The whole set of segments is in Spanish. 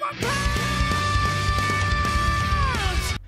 my power.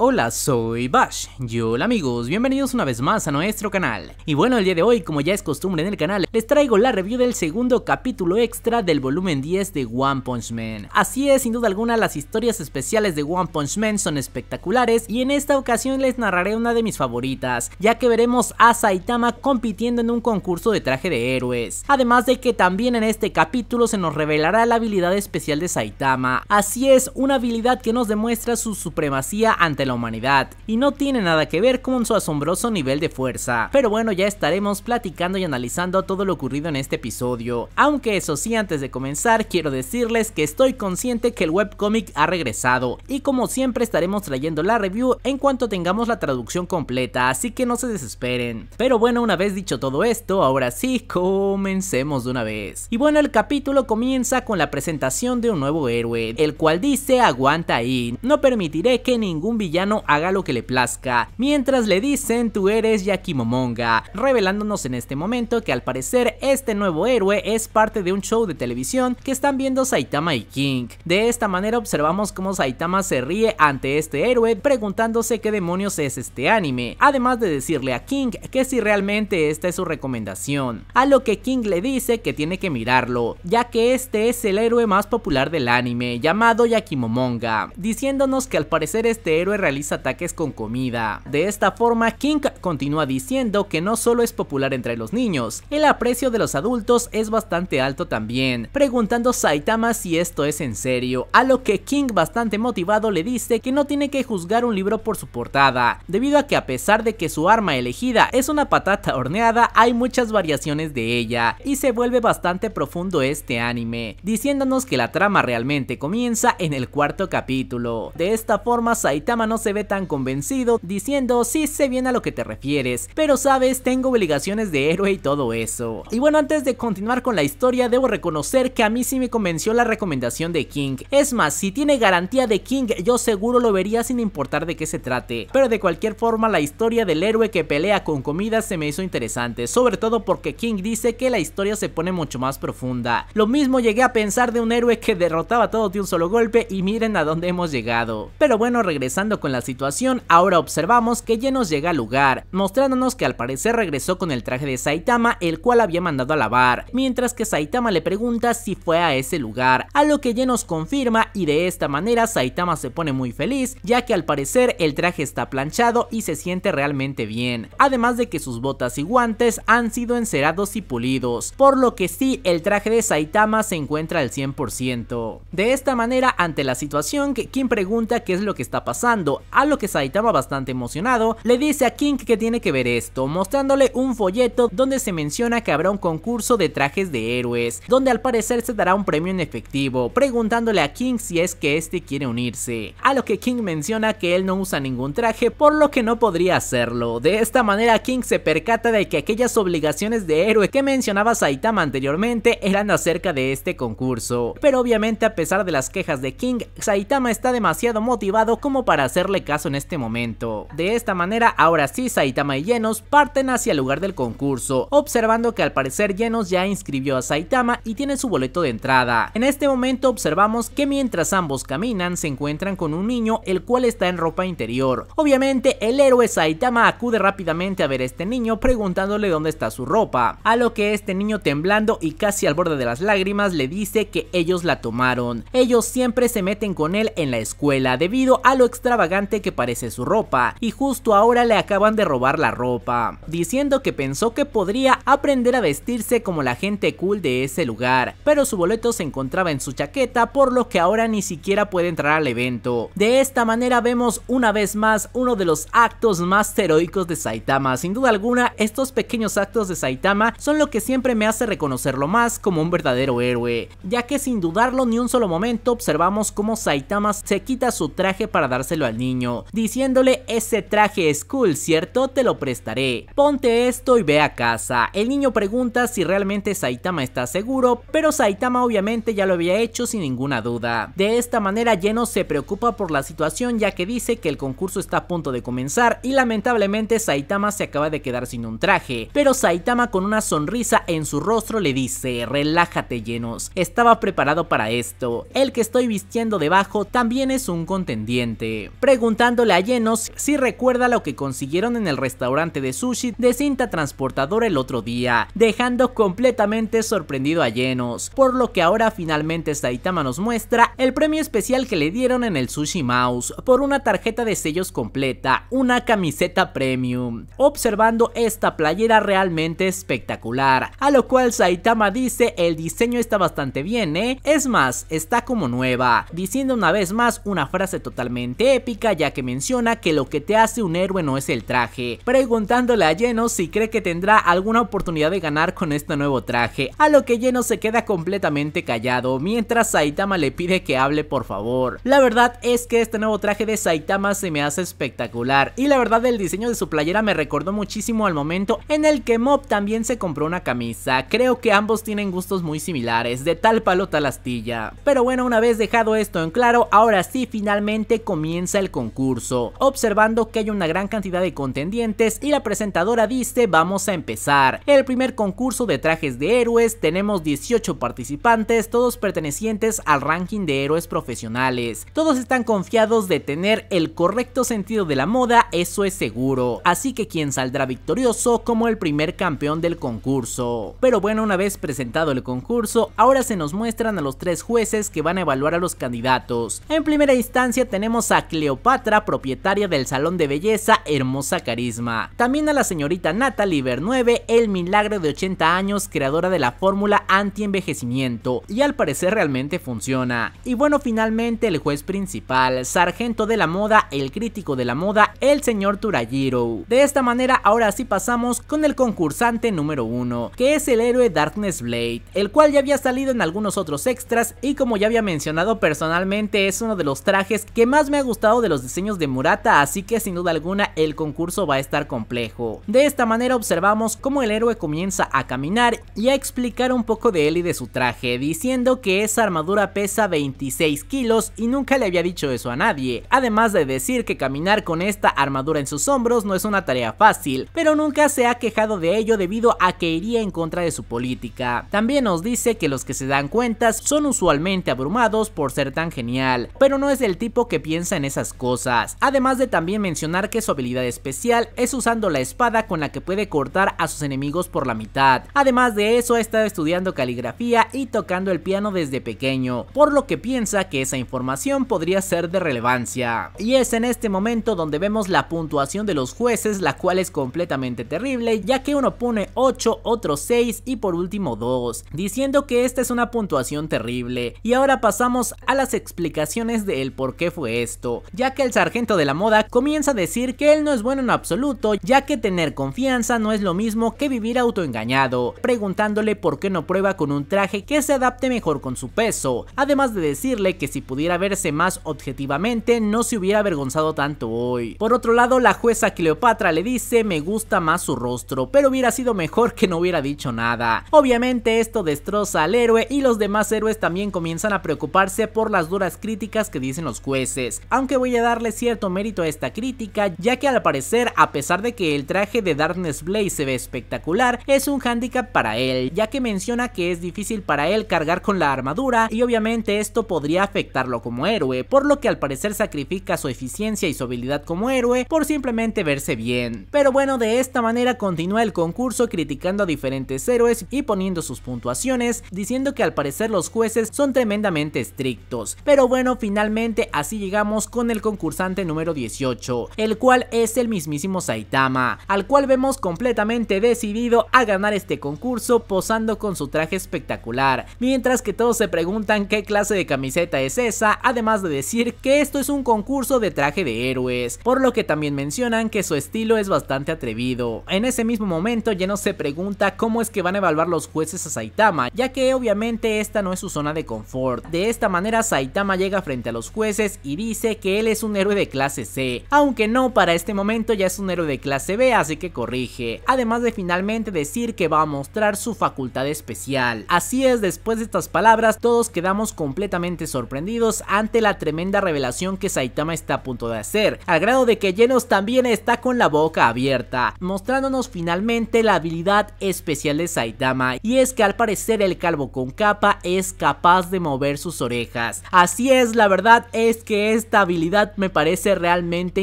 Hola, soy Bash. Y hola amigos, bienvenidos una vez más a nuestro canal. Y bueno, el día de hoy, como ya es costumbre en el canal, les traigo la review del segundo capítulo extra del volumen 10 de One Punch Man. Así es, sin duda alguna, las historias especiales de One Punch Man son espectaculares y en esta ocasión les narraré una de mis favoritas, ya que veremos a Saitama compitiendo en un concurso de traje de héroes. Además de que también en este capítulo se nos revelará la habilidad especial de Saitama. Así es, una habilidad que nos demuestra su supremacía ante la humanidad y no tiene nada que ver con su asombroso nivel de fuerza. Pero bueno, ya estaremos platicando y analizando todo lo ocurrido en este episodio. Aunque eso sí, antes de comenzar, quiero decirles que estoy consciente que el webcomic ha regresado y como siempre estaremos trayendo la review en cuanto tengamos la traducción completa, así que no se desesperen. Pero bueno, una vez dicho todo esto, ahora sí, comencemos de una vez. Y bueno, el capítulo comienza con la presentación de un nuevo héroe, el cual dice aguanta ahí, no permitiré que ningún villano haga lo que le plazca, mientras le dicen tú eres Yakimomonga, revelándonos en este momento que al parecer este nuevo héroe es parte de un show de televisión que están viendo Saitama y King. De esta manera observamos cómo Saitama se ríe ante este héroe preguntándose qué demonios es este anime, además de decirle a King que si realmente esta es su recomendación, a lo que King le dice que tiene que mirarlo, ya que este es el héroe más popular del anime, llamado Yakimomonga, diciéndonos que al parecer este héroe realiza ataques con comida. De esta forma, King continúa diciendo que no solo es popular entre los niños, el aprecio de los adultos es bastante alto también, preguntando Saitama si esto es en serio, a lo que King bastante motivado le dice que no tiene que juzgar un libro por su portada, debido a que a pesar de que su arma elegida es una patata horneada, hay muchas variaciones de ella, y se vuelve bastante profundo este anime, diciéndonos que la trama realmente comienza en el cuarto capítulo. De esta forma, Saitama no se ve tan convencido, diciendo sí sé bien a lo que te refieres, pero sabes, tengo obligaciones de héroe y todo eso. Y bueno, antes de continuar con la historia, debo reconocer que a mí sí me convenció la recomendación de King. Es más, si tiene garantía de King, yo seguro lo vería sin importar de qué se trate. Pero de cualquier forma, la historia del héroe que pelea con comida se me hizo interesante, sobre todo porque King dice que la historia se pone mucho más profunda. Lo mismo llegué a pensar de un héroe que derrotaba a todos de un solo golpe y miren a dónde hemos llegado. Pero bueno, regresando con la situación, ahora observamos que Genos llega al lugar, mostrándonos que al parecer regresó con el traje de Saitama, el cual había mandado a lavar, mientras que Saitama le pregunta si fue a ese lugar, a lo que nos confirma y de esta manera Saitama se pone muy feliz, ya que al parecer el traje está planchado y se siente realmente bien, además de que sus botas y guantes han sido encerados y pulidos, por lo que sí, el traje de Saitama se encuentra al 100%. De esta manera, ante la situación, Kim pregunta qué es lo que está pasando, a lo que Saitama bastante emocionado le dice a King que tiene que ver esto, mostrándole un folleto donde se menciona que habrá un concurso de trajes de héroes, donde al parecer se dará un premio en efectivo, preguntándole a King si es que este quiere unirse, a lo que King menciona que él no usa ningún traje por lo que no podría hacerlo, de esta manera King se percata de que aquellas obligaciones de héroe que mencionaba Saitama anteriormente eran acerca de este concurso, pero obviamente a pesar de las quejas de King, Saitama está demasiado motivado como para hacer le caso en este momento. De esta manera, ahora sí, Saitama y Genos parten hacia el lugar del concurso, observando que al parecer Genos ya inscribió a Saitama y tiene su boleto de entrada. En este momento observamos que mientras ambos caminan, se encuentran con un niño el cual está en ropa interior. Obviamente, el héroe Saitama acude rápidamente a ver a este niño preguntándole dónde está su ropa, a lo que este niño temblando y casi al borde de las lágrimas le dice que ellos la tomaron. Ellos siempre se meten con él en la escuela debido a lo extravagante que parece su ropa, y justo ahora le acaban de robar la ropa, diciendo que pensó que podría aprender a vestirse como la gente cool de ese lugar, pero su boleto se encontraba en su chaqueta por lo que ahora ni siquiera puede entrar al evento. De esta manera vemos una vez más uno de los actos más heroicos de Saitama, sin duda alguna estos pequeños actos de Saitama son lo que siempre me hace reconocerlo más como un verdadero héroe, ya que sin dudarlo ni un solo momento observamos cómo Saitama se quita su traje para dárselo al niño, diciéndole ese traje es cool, ¿cierto? Te lo prestaré. Ponte esto y ve a casa. El niño pregunta si realmente Saitama está seguro, pero Saitama obviamente ya lo había hecho sin ninguna duda. De esta manera Lleno se preocupa por la situación ya que dice que el concurso está a punto de comenzar y lamentablemente Saitama se acaba de quedar sin un traje, pero Saitama con una sonrisa en su rostro le dice, relájate Llenos, estaba preparado para esto, el que estoy vistiendo debajo también es un contendiente preguntándole a Llenos si recuerda lo que consiguieron en el restaurante de sushi de cinta transportador el otro día, dejando completamente sorprendido a Llenos, por lo que ahora finalmente Saitama nos muestra el premio especial que le dieron en el Sushi Mouse por una tarjeta de sellos completa, una camiseta premium, observando esta playera realmente espectacular, a lo cual Saitama dice el diseño está bastante bien, ¿eh? es más, está como nueva, diciendo una vez más una frase totalmente épica ya que menciona que lo que te hace un héroe no es el traje, preguntándole a Geno si cree que tendrá alguna oportunidad de ganar con este nuevo traje, a lo que Lleno se queda completamente callado, mientras Saitama le pide que hable por favor. La verdad es que este nuevo traje de Saitama se me hace espectacular y la verdad el diseño de su playera me recordó muchísimo al momento en el que Mob también se compró una camisa, creo que ambos tienen gustos muy similares, de tal palo tal astilla. Pero bueno, una vez dejado esto en claro, ahora sí finalmente comienza el concurso. Observando que hay una gran cantidad de contendientes y la presentadora dice vamos a empezar. El primer concurso de trajes de héroes tenemos 18 participantes, todos pertenecientes al ranking de héroes profesionales. Todos están confiados de tener el correcto sentido de la moda, eso es seguro. Así que quien saldrá victorioso como el primer campeón del concurso. Pero bueno, una vez presentado el concurso, ahora se nos muestran a los tres jueces que van a evaluar a los candidatos. En primera instancia tenemos a Cleo Patra, propietaria del salón de belleza Hermosa Carisma. También a la señorita Natalie 9 el milagro de 80 años, creadora de la fórmula anti-envejecimiento, y al parecer realmente funciona. Y bueno, finalmente el juez principal, sargento de la moda, el crítico de la moda, el señor Turajiro. De esta manera, ahora sí pasamos con el concursante número 1, que es el héroe Darkness Blade, el cual ya había salido en algunos otros extras y como ya había mencionado personalmente es uno de los trajes que más me ha gustado de los diseños de Murata, así que sin duda alguna el concurso va a estar complejo. De esta manera observamos cómo el héroe comienza a caminar y a explicar un poco de él y de su traje, diciendo que esa armadura pesa 26 kilos y nunca le había dicho eso a nadie, además de decir que caminar con esta armadura en sus hombros no es una tarea fácil, pero nunca se ha quejado de ello debido a que iría en contra de su política. También nos dice que los que se dan cuentas son usualmente abrumados por ser tan genial, pero no es el tipo que piensa en esas cosas. Además de también mencionar que su habilidad especial es usando la espada con la que puede cortar a sus enemigos por la mitad. Además de eso ha estado estudiando caligrafía y tocando el piano desde pequeño, por lo que piensa que esa información podría ser de relevancia. Y es en este momento donde vemos la puntuación de los jueces, la cual es completamente terrible, ya que uno pone 8, otro 6 y por último 2, diciendo que esta es una puntuación terrible. Y ahora pasamos a las explicaciones de el por qué fue esto, ya que el sargento de la moda comienza a decir que él no es bueno en absoluto, ya que tener confianza no es lo mismo que vivir autoengañado, preguntándole por qué no prueba con un traje que se adapte mejor con su peso, además de decirle que si pudiera verse más objetivamente no se hubiera avergonzado tanto hoy. Por otro lado, la jueza Cleopatra le dice me gusta más su rostro, pero hubiera sido mejor que no hubiera dicho nada. Obviamente esto destroza al héroe y los demás héroes también comienzan a preocuparse por las duras críticas que dicen los jueces, aunque voy darle cierto mérito a esta crítica, ya que al parecer, a pesar de que el traje de Darkness Blaze se ve espectacular, es un handicap para él, ya que menciona que es difícil para él cargar con la armadura y obviamente esto podría afectarlo como héroe, por lo que al parecer sacrifica su eficiencia y su habilidad como héroe por simplemente verse bien. Pero bueno, de esta manera continúa el concurso criticando a diferentes héroes y poniendo sus puntuaciones, diciendo que al parecer los jueces son tremendamente estrictos. Pero bueno, finalmente así llegamos con el concursante número 18, el cual es el mismísimo Saitama, al cual vemos completamente decidido a ganar este concurso posando con su traje espectacular, mientras que todos se preguntan qué clase de camiseta es esa, además de decir que esto es un concurso de traje de héroes, por lo que también mencionan que su estilo es bastante atrevido. En ese mismo momento Lleno se pregunta cómo es que van a evaluar los jueces a Saitama, ya que obviamente esta no es su zona de confort. De esta manera Saitama llega frente a los jueces y dice que él es es un héroe de clase C, aunque no para este momento ya es un héroe de clase B, así que corrige, además de finalmente decir que va a mostrar su facultad especial. Así es, después de estas palabras, todos quedamos completamente sorprendidos ante la tremenda revelación que Saitama está a punto de hacer, al grado de que Genos también está con la boca abierta, mostrándonos finalmente la habilidad especial de Saitama, y es que al parecer el calvo con capa es capaz de mover sus orejas. Así es, la verdad es que esta habilidad me parece realmente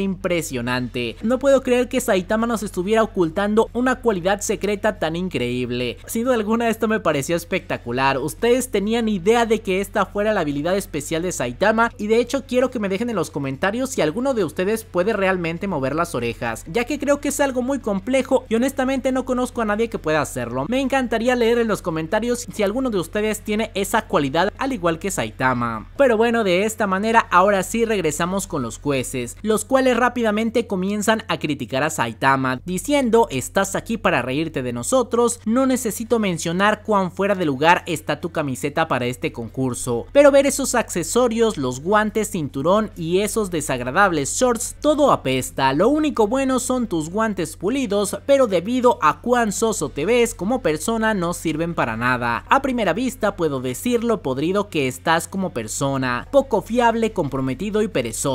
impresionante. No puedo creer que Saitama nos estuviera ocultando una cualidad secreta tan increíble. Sin duda alguna esto me pareció espectacular. Ustedes tenían idea de que esta fuera la habilidad especial de Saitama y de hecho quiero que me dejen en los comentarios si alguno de ustedes puede realmente mover las orejas, ya que creo que es algo muy complejo y honestamente no conozco a nadie que pueda hacerlo. Me encantaría leer en los comentarios si alguno de ustedes tiene esa cualidad al igual que Saitama. Pero bueno, de esta manera ahora sí regresamos con los jueces, los cuales rápidamente comienzan a criticar a Saitama, diciendo estás aquí para reírte de nosotros, no necesito mencionar cuán fuera de lugar está tu camiseta para este concurso, pero ver esos accesorios, los guantes, cinturón y esos desagradables shorts, todo apesta, lo único bueno son tus guantes pulidos, pero debido a cuán soso te ves como persona no sirven para nada, a primera vista puedo decir lo podrido que estás como persona, poco fiable, comprometido y perezoso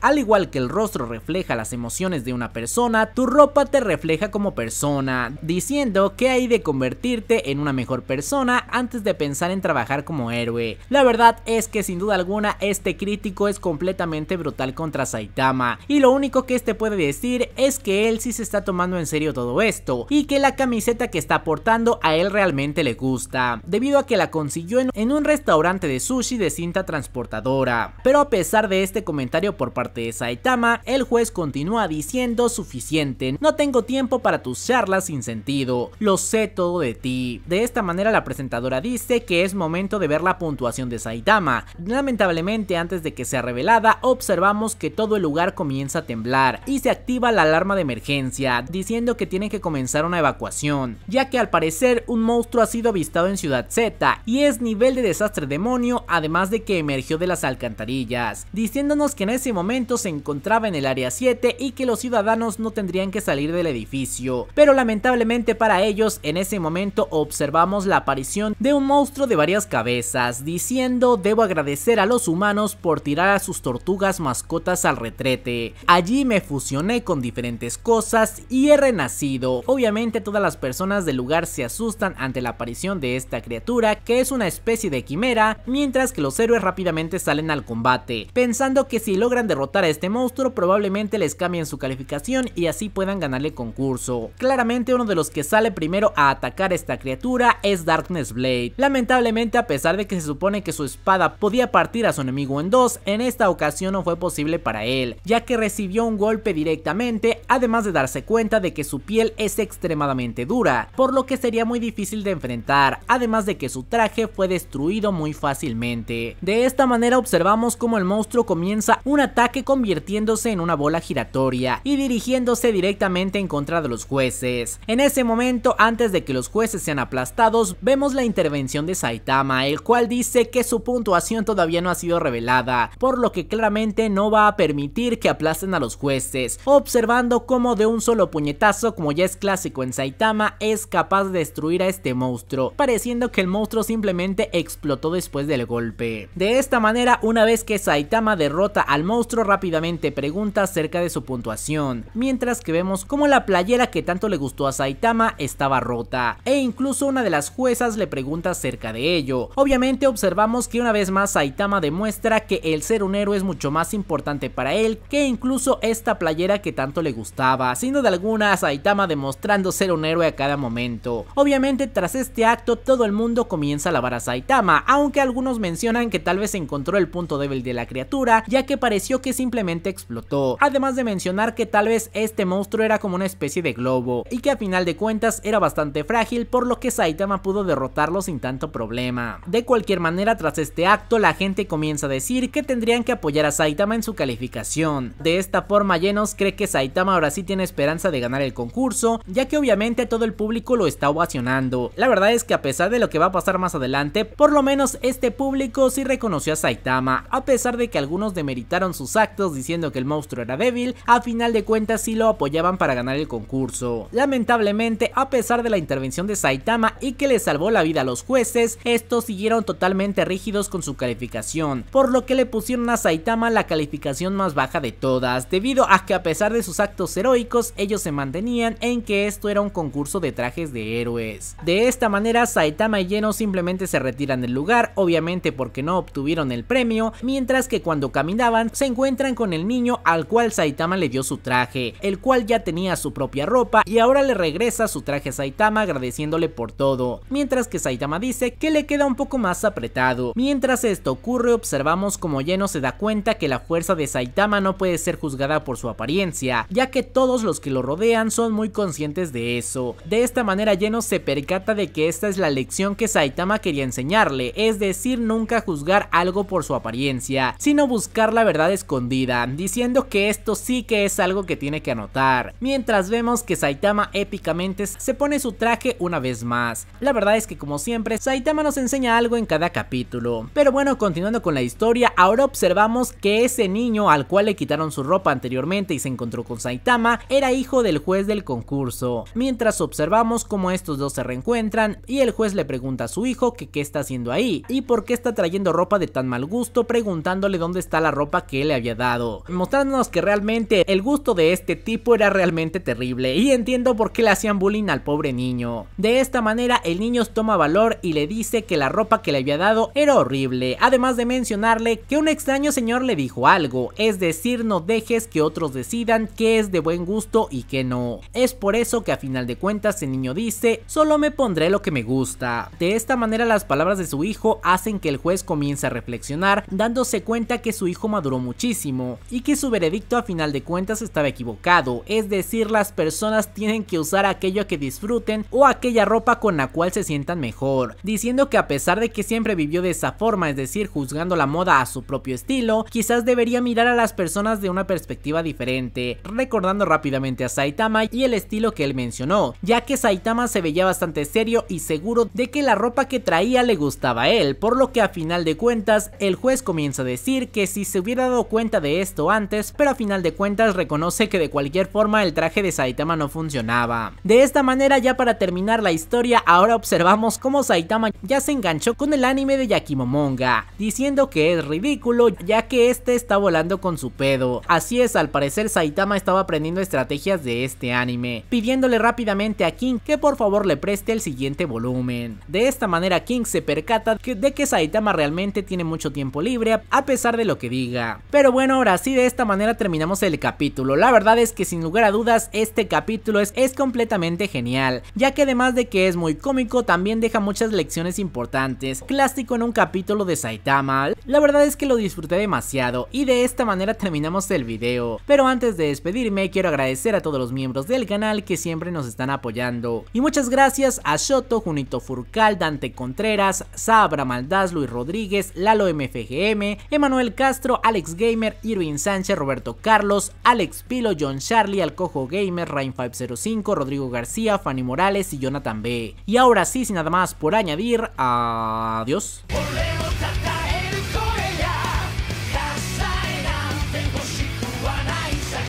al igual que el rostro refleja las emociones de una persona, tu ropa te refleja como persona, diciendo que hay de convertirte en una mejor persona antes de pensar en trabajar como héroe. La verdad es que sin duda alguna este crítico es completamente brutal contra Saitama y lo único que este puede decir es que él sí se está tomando en serio todo esto y que la camiseta que está portando a él realmente le gusta, debido a que la consiguió en un restaurante de sushi de cinta transportadora. Pero a pesar de este comentario por parte de Saitama, el juez continúa diciendo suficiente, no tengo tiempo para tus charlas sin sentido, lo sé todo de ti. De esta manera la presentadora dice que es momento de ver la puntuación de Saitama. Lamentablemente antes de que sea revelada observamos que todo el lugar comienza a temblar y se activa la alarma de emergencia diciendo que tiene que comenzar una evacuación, ya que al parecer un monstruo ha sido avistado en Ciudad Z y es nivel de desastre demonio además de que emergió de las alcantarillas, diciéndonos que ese momento se encontraba en el área 7 y que los ciudadanos no tendrían que salir del edificio. Pero lamentablemente para ellos en ese momento observamos la aparición de un monstruo de varias cabezas diciendo debo agradecer a los humanos por tirar a sus tortugas mascotas al retrete. Allí me fusioné con diferentes cosas y he renacido. Obviamente todas las personas del lugar se asustan ante la aparición de esta criatura que es una especie de quimera mientras que los héroes rápidamente salen al combate pensando que si logran derrotar a este monstruo probablemente les cambien su calificación y así puedan ganarle concurso. Claramente uno de los que sale primero a atacar a esta criatura es Darkness Blade. Lamentablemente a pesar de que se supone que su espada podía partir a su enemigo en dos, en esta ocasión no fue posible para él, ya que recibió un golpe directamente, además de darse cuenta de que su piel es extremadamente dura, por lo que sería muy difícil de enfrentar, además de que su traje fue destruido muy fácilmente. De esta manera observamos cómo el monstruo comienza un ataque convirtiéndose en una bola giratoria y dirigiéndose directamente en contra de los jueces. En ese momento, antes de que los jueces sean aplastados, vemos la intervención de Saitama, el cual dice que su puntuación todavía no ha sido revelada, por lo que claramente no va a permitir que aplasten a los jueces, observando cómo de un solo puñetazo, como ya es clásico en Saitama, es capaz de destruir a este monstruo, pareciendo que el monstruo simplemente explotó después del golpe. De esta manera, una vez que Saitama derrota a al monstruo rápidamente pregunta acerca de su puntuación, mientras que vemos como la playera que tanto le gustó a Saitama estaba rota, e incluso una de las juezas le pregunta acerca de ello. Obviamente observamos que una vez más Saitama demuestra que el ser un héroe es mucho más importante para él que incluso esta playera que tanto le gustaba, siendo de alguna Saitama demostrando ser un héroe a cada momento. Obviamente tras este acto todo el mundo comienza a lavar a Saitama, aunque algunos mencionan que tal vez encontró el punto débil de la criatura, ya que pareció que simplemente explotó, además de mencionar que tal vez este monstruo era como una especie de globo, y que a final de cuentas era bastante frágil por lo que Saitama pudo derrotarlo sin tanto problema. De cualquier manera tras este acto la gente comienza a decir que tendrían que apoyar a Saitama en su calificación, de esta forma llenos cree que Saitama ahora sí tiene esperanza de ganar el concurso, ya que obviamente todo el público lo está ovacionando. La verdad es que a pesar de lo que va a pasar más adelante, por lo menos este público sí reconoció a Saitama, a pesar de que algunos de sus actos diciendo que el monstruo era débil, a final de cuentas sí lo apoyaban para ganar el concurso. Lamentablemente, a pesar de la intervención de Saitama y que le salvó la vida a los jueces, estos siguieron totalmente rígidos con su calificación, por lo que le pusieron a Saitama la calificación más baja de todas, debido a que a pesar de sus actos heroicos, ellos se mantenían en que esto era un concurso de trajes de héroes. De esta manera, Saitama y Yeno simplemente se retiran del lugar, obviamente porque no obtuvieron el premio, mientras que cuando caminaban se encuentran con el niño al cual Saitama le dio su traje, el cual ya tenía su propia ropa y ahora le regresa su traje a Saitama agradeciéndole por todo, mientras que Saitama dice que le queda un poco más apretado. Mientras esto ocurre observamos como Lleno se da cuenta que la fuerza de Saitama no puede ser juzgada por su apariencia, ya que todos los que lo rodean son muy conscientes de eso. De esta manera Lleno se percata de que esta es la lección que Saitama quería enseñarle, es decir, nunca juzgar algo por su apariencia, sino buscar la verdad escondida, diciendo que esto sí que es algo que tiene que anotar, mientras vemos que Saitama épicamente se pone su traje una vez más. La verdad es que como siempre, Saitama nos enseña algo en cada capítulo. Pero bueno, continuando con la historia, ahora observamos que ese niño al cual le quitaron su ropa anteriormente y se encontró con Saitama, era hijo del juez del concurso. Mientras observamos cómo estos dos se reencuentran y el juez le pregunta a su hijo que qué está haciendo ahí y por qué está trayendo ropa de tan mal gusto preguntándole dónde está la ropa que le había dado, mostrándonos que realmente el gusto de este tipo era realmente terrible y entiendo por qué le hacían bullying al pobre niño. De esta manera el niño toma valor y le dice que la ropa que le había dado era horrible, además de mencionarle que un extraño señor le dijo algo, es decir, no dejes que otros decidan qué es de buen gusto y qué no. Es por eso que a final de cuentas el niño dice, solo me pondré lo que me gusta. De esta manera las palabras de su hijo hacen que el juez comience a reflexionar, dándose cuenta que su hijo duró muchísimo y que su veredicto a final de cuentas estaba equivocado, es decir, las personas tienen que usar aquello que disfruten o aquella ropa con la cual se sientan mejor, diciendo que a pesar de que siempre vivió de esa forma, es decir, juzgando la moda a su propio estilo, quizás debería mirar a las personas de una perspectiva diferente, recordando rápidamente a Saitama y el estilo que él mencionó, ya que Saitama se veía bastante serio y seguro de que la ropa que traía le gustaba a él, por lo que a final de cuentas el juez comienza a decir que si se hubiera dado cuenta de esto antes, pero a final de cuentas reconoce que de cualquier forma el traje de Saitama no funcionaba. De esta manera ya para terminar la historia, ahora observamos cómo Saitama ya se enganchó con el anime de Yakimomonga, diciendo que es ridículo ya que este está volando con su pedo. Así es, al parecer Saitama estaba aprendiendo estrategias de este anime, pidiéndole rápidamente a King que por favor le preste el siguiente volumen. De esta manera King se percata de que Saitama realmente tiene mucho tiempo libre a pesar de lo que diga. Pero bueno, ahora sí, de esta manera terminamos el capítulo. La verdad es que sin lugar a dudas, este capítulo es, es completamente genial, ya que además de que es muy cómico, también deja muchas lecciones importantes. Clásico en un capítulo de Saitama. La verdad es que lo disfruté demasiado y de esta manera terminamos el video. Pero antes de despedirme, quiero agradecer a todos los miembros del canal que siempre nos están apoyando. Y muchas gracias a Shoto, Junito Furcal, Dante Contreras, Sabra Maldaz, Luis Rodríguez, Lalo MFGM, Emanuel Castro, Alex Gamer, Irving Sánchez, Roberto Carlos, Alex Pilo, John Charlie, Alcojo Gamer, Rain505, Rodrigo García, Fanny Morales y Jonathan B. Y ahora sí, sin nada más por añadir, adiós.